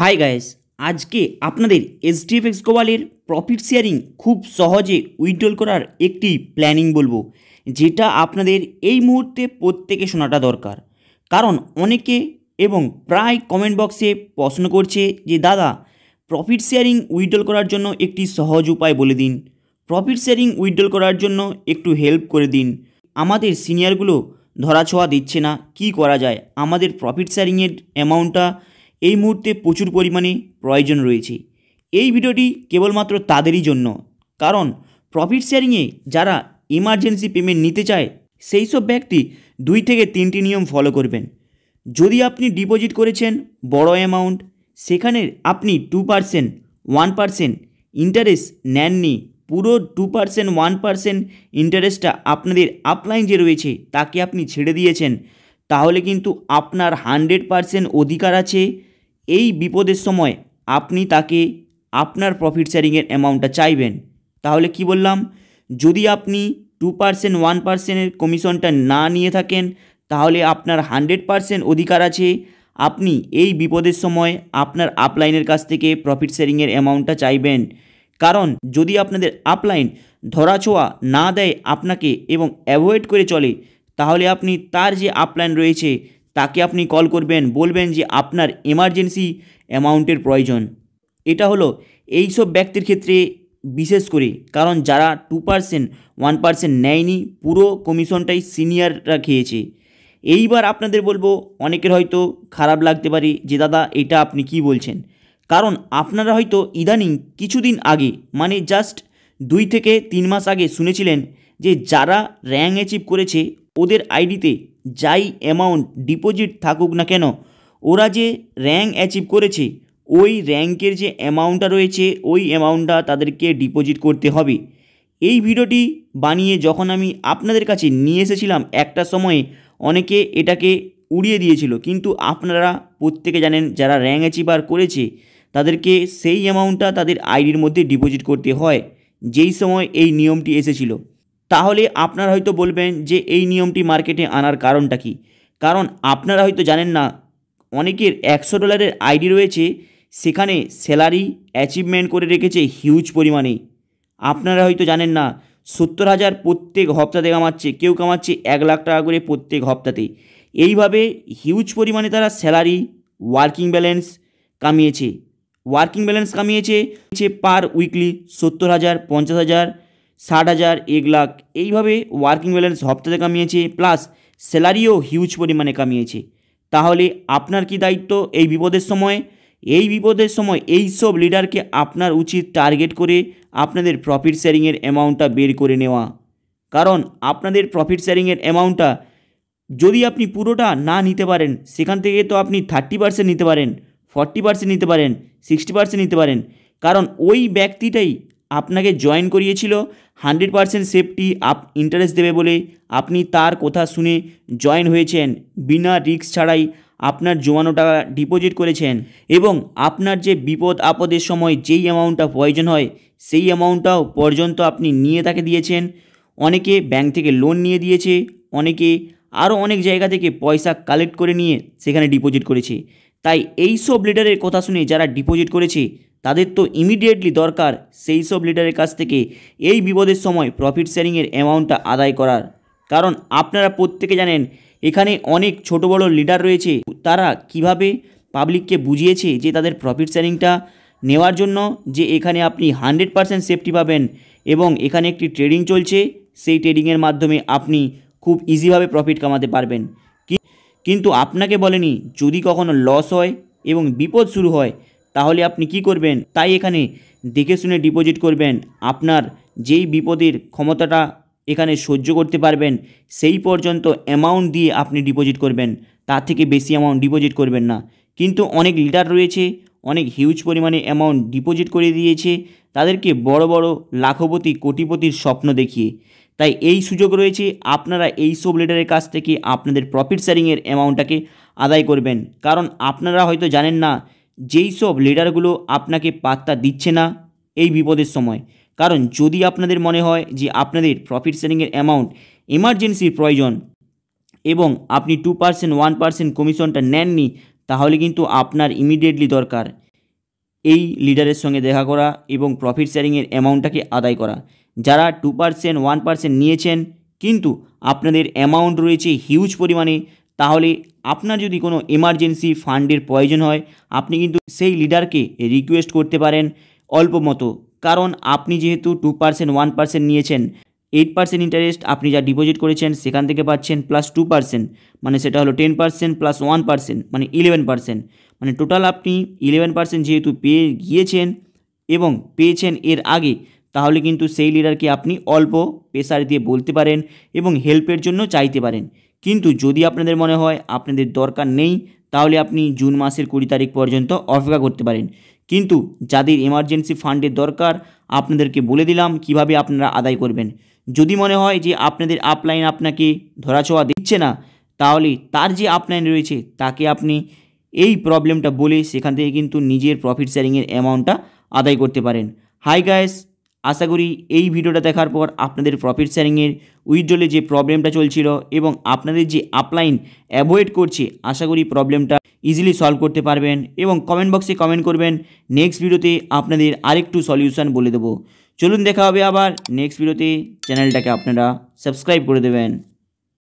hi guys আজকে আপনাদের SDFX গোয়ালের profit sharing খুব সহজে উইথড্রল করার একটি প্ল্যানিং বলবো যেটা আপনাদের এই মুহূর্তে প্রত্যেকে শোনাটা দরকার কারণ অনেকে এবং প্রায় কমেন্ট বক্সে প্রশ্ন করছে যে দাদা প্রফিট শেয়ারিং উইথড্রল করার জন্য একটি সহজ উপায় বলে দিন প্রফিট শেয়ারিং উইথড্রল করার জন্য একটু হেল্প করে দিন আমাদের সিনিয়রগুলো ধরাছোঁয়া দিচ্ছে না কি করা যায় আমাদের প্রফিট শেয়ারিংয়ের অ্যামাউন্টটা এই মুহূর্তে প্রচুর পরিমাণে প্রয়োজন রয়েছে এই ভিডিওটি কেবলমাত্র তাদেরই জন্য কারণ প্রফিট শেয়ারিংয়ে যারা ইমার্জেন্সি পেমেন্ট নিতে চায় সেই সব ব্যক্তি দুই থেকে তিনটি নিয়ম ফলো করবেন যদি আপনি ডিপোজিট করেছেন বড় অ্যামাউন্ট সেখানে আপনি two percent one percent interest নেননি পুরো টু পারসেন্ট ওয়ান পারসেন্ট ইন্টারেস্টটা আপনাদের আপলাইন যে রয়েছে তাকে আপনি ছেড়ে দিয়েছেন তাহলে কিন্তু আপনার হানড্রেড পারসেন্ট অধিকার আছে এই বিপদের সময় আপনি তাকে আপনার প্রফিট শেয়ারিংয়ের অ্যামাউন্টটা চাইবেন তাহলে কি বললাম যদি আপনি টু পার্সেন্ট ওয়ান পার্সেন্টের কমিশনটা না নিয়ে থাকেন তাহলে আপনার হানড্রেড পার্সেন্ট অধিকার আছে আপনি এই বিপদের সময় আপনার আপলাইনের কাছ থেকে প্রফিট শেয়ারিংয়ের অ্যামাউন্টটা চাইবেন কারণ যদি আপনাদের আপলাইন ধরাছোঁয়া না দেয় আপনাকে এবং অ্যাভয়েড করে চলে তাহলে আপনি তার যে আপলাইন রয়েছে তাকে আপনি কল করবেন বলবেন যে আপনার এমার্জেন্সি অ্যামাউন্টের প্রয়োজন এটা হলো এই সব ব্যক্তির ক্ষেত্রে বিশেষ করে কারণ যারা টু পার্সেন্ট ওয়ান পার্সেন্ট নেয়নি পুরো কমিশনটাই সিনিয়ররা খেয়েছে এইবার আপনাদের বলবো অনেকের হয়তো খারাপ লাগতে পারে যে দাদা এটা আপনি কি বলছেন কারণ আপনারা হয়তো ইদানিং কিছুদিন আগে মানে জাস্ট দুই থেকে তিন মাস আগে শুনেছিলেন যে যারা র্যাং অ্যাচিভ করেছে ওদের আইডিতে যাই অ্যামাউন্ট ডিপোজিট থাকুক না কেন ওরা যে র্যাঙ্ক অ্যাচিভ করেছে ওই র্যাঙ্কের যে অ্যামাউন্টটা রয়েছে ওই অ্যামাউন্টটা তাদেরকে ডিপোজিট করতে হবে এই ভিডিওটি বানিয়ে যখন আমি আপনাদের কাছে নিয়ে এসেছিলাম একটা সময়ে অনেকে এটাকে উড়িয়ে দিয়েছিল কিন্তু আপনারা প্রত্যেকে জানেন যারা র্যাঙ্ক অ্যাচিভার করেছে তাদেরকে সেই অ্যামাউন্টটা তাদের আইডির মধ্যে ডিপোজিট করতে হয় যেই সময় এই নিয়মটি এসেছিল তাহলে আপনারা হয়তো বলবেন যে এই নিয়মটি মার্কেটে আনার কারণটা কি কারণ আপনারা হয়তো জানেন না অনেকের একশো ডলারের আইডি রয়েছে সেখানে স্যালারি অ্যাচিভমেন্ট করে রেখেছে হিউজ পরিমাণে আপনারা হয়তো জানেন না সত্তর হাজার প্রত্যেক হপ্তাতে কামাচ্ছে কেউ কামাচ্ছে এক লাখ টাকা করে প্রত্যেক হপ্তাতে এইভাবে হিউজ পরিমাণে তারা স্যালারি ওয়ার্কিং ব্যালেন্স কামিয়েছে ওয়ার্কিং ব্যালেন্স কামিয়েছে পার উইকলি সত্তর হাজার পঞ্চাশ হাজার ষাট হাজার এক লাখ এইভাবে ওয়ার্কিং ব্যালেন্স হপ্তাতে কামিয়েছে প্লাস স্যালারিও হিউজ পরিমাণে কামিয়েছে তাহলে আপনার কি দায়িত্ব এই বিপদের সময় এই বিপদের সময় এই সব লিডারকে আপনার উচিত টার্গেট করে আপনাদের প্রফিট শেয়ারিংয়ের অ্যামাউন্টটা বের করে নেওয়া কারণ আপনাদের প্রফিট শেয়ারিংয়ের অ্যামাউন্টটা যদি আপনি পুরোটা না নিতে পারেন সেখান থেকে তো আপনি থার্টি পার্সেন্ট নিতে পারেন ফর্টি পার্সেন্ট নিতে পারেন সিক্সটি পার্সেন্ট নিতে পারেন কারণ ওই ব্যক্তিটাই আপনাকে জয়েন করিয়েছিল হান্ড্রেড পারসেন্ট সেফটি আপ ইন্টারেস্ট দেবে বলে আপনি তার কথা শুনে জয়েন হয়েছেন বিনা রিস্ক ছাড়াই আপনার জমানো টাকা ডিপোজিট করেছেন এবং আপনার যে বিপদ আপদের সময় যেই অ্যামাউন্টটা প্রয়োজন হয় সেই অ্যামাউন্টটাও পর্যন্ত আপনি নিয়ে তাকে দিয়েছেন অনেকে ব্যাংক থেকে লোন নিয়ে দিয়েছে অনেকে আরও অনেক জায়গা থেকে পয়সা কালেক্ট করে নিয়ে সেখানে ডিপোজিট করেছে তাই এই সব লিডারের কথা শুনে যারা ডিপোজিট করেছে তাদের তো ইমিডিয়েটলি দরকার সেই সব লিডারের কাছ থেকে এই বিপদের সময় প্রফিট শেয়ারিংয়ের অ্যামাউন্টটা আদায় করার কারণ আপনারা প্রত্যেকে জানেন এখানে অনেক ছোট বড় লিডার রয়েছে তারা কিভাবে পাবলিককে বুঝিয়েছে যে তাদের প্রফিট শেয়ারিংটা নেওয়ার জন্য যে এখানে আপনি হানড্রেড পারসেন্ট সেফটি পাবেন এবং এখানে একটি ট্রেডিং চলছে সেই ট্রেডিংয়ের মাধ্যমে আপনি খুব ইজিভাবে প্রফিট কামাতে পারবেন কিন্তু আপনাকে বলেনি যদি কখনো লস হয় এবং বিপদ শুরু হয় তাহলে আপনি কি করবেন তাই এখানে দেখে শুনে ডিপোজিট করবেন আপনার যেই বিপদের ক্ষমতাটা এখানে সহ্য করতে পারবেন সেই পর্যন্ত অ্যামাউন্ট দিয়ে আপনি ডিপোজিট করবেন তার থেকে বেশি অ্যামাউন্ট ডিপোজিট করবেন না কিন্তু অনেক লিডার রয়েছে অনেক হিউজ পরিমাণে অ্যামাউন্ট ডিপোজিট করে দিয়েছে তাদেরকে বড় বড় লাখপতি কোটিপতির স্বপ্ন দেখিয়ে তাই এই সুযোগ রয়েছে আপনারা এই সব লিডারের কাছ থেকে আপনাদের প্রফিট শেয়ারিংয়ের অ্যামাউন্টটাকে আদায় করবেন কারণ আপনারা হয়তো জানেন না যেই সব লিডারগুলো আপনাকে পাত্তা দিচ্ছে না এই বিপদের সময় কারণ যদি আপনাদের মনে হয় যে আপনাদের প্রফিট শেয়ারিংয়ের অ্যামাউন্ট এমার্জেন্সির প্রয়োজন এবং আপনি টু পার্সেন্ট ওয়ান পার্সেন্ট কমিশনটা নেননি তাহলে কিন্তু আপনার ইমিডিয়েটলি দরকার এই লিডারের সঙ্গে দেখা করা এবং প্রফিট শেয়ারিংয়ের অ্যামাউন্টটাকে আদায় করা যারা টু পার্সেন্ট ওয়ান পার্সেন্ট নিয়েছেন কিন্তু আপনাদের অ্যামাউন্ট রয়েছে হিউজ পরিমাণে তাহলে আপনার যদি কোনো এমার্জেন্সি ফান্ডের প্রয়োজন হয় আপনি কিন্তু সেই লিডারকে রিকোয়েস্ট করতে পারেন অল্প মতো কারণ আপনি যেহেতু টু পার্সেন্ট ওয়ান পার্সেন্ট নিয়েছেন এইট পার্সেন্ট ইন্টারেস্ট আপনি যা ডিপোজিট করেছেন সেখান থেকে পাচ্ছেন প্লাস টু পার্সেন্ট মানে সেটা হলো ten percent plus one percent মানে ইলেভেন পার্সেন্ট মানে টোটাল আপনি ইলেভেন পার্সেন্ট যেহেতু পেয়ে গিয়েছেন এবং পেয়েছেন এর আগে তাহলে কিন্তু সেই লিডারকে আপনি অল্প প্রেশার দিয়ে বলতে পারেন এবং হেল্পের জন্য চাইতে পারেন কিন্তু যদি আপনাদের মনে হয় আপনাদের দরকার নেই তাহলে আপনি জুন মাসের কুড়ি তারিখ পর্যন্ত অপেক্ষা করতে পারেন কিন্তু যাদের এমার্জেন্সি ফান্ডের দরকার আপনাদেরকে বলে দিলাম কিভাবে আপনারা আদায় করবেন যদি মনে হয় যে আপনাদের আপলাইন আপনাকে ধরাছোঁয়া দিচ্ছে না তাহলে তার যে আপলাইন রয়েছে তাকে আপনি এই প্রবলেমটা বলে সেখান থেকে কিন্তু নিজের প্রফিট শেয়ারিংয়ের অ্যামাউন্টটা আদায় করতে পারেন হাই গায়েস আশা করি এই ভিডিওটা দেখার পর আপনাদের প্রফিট শেয়ারিংয়ের উইথড্রলে যে প্রবলেমটা চলছিল এবং আপনাদের যে আপলাইন অ্যাভয়েড করছে আশা করি প্রবলেমটা ইজিলি সলভ করতে পারবেন এবং কমেন্ট বক্সে কমেন্ট করবেন নেক্সট ভিডিওতে আপনাদের আরেকটু সলিউশন বলে দেবো চলুন দেখা হবে আবার নেক্সট ভিডিওতে চ্যানেলটাকে আপনারা সাবস্ক্রাইব করে দেবেন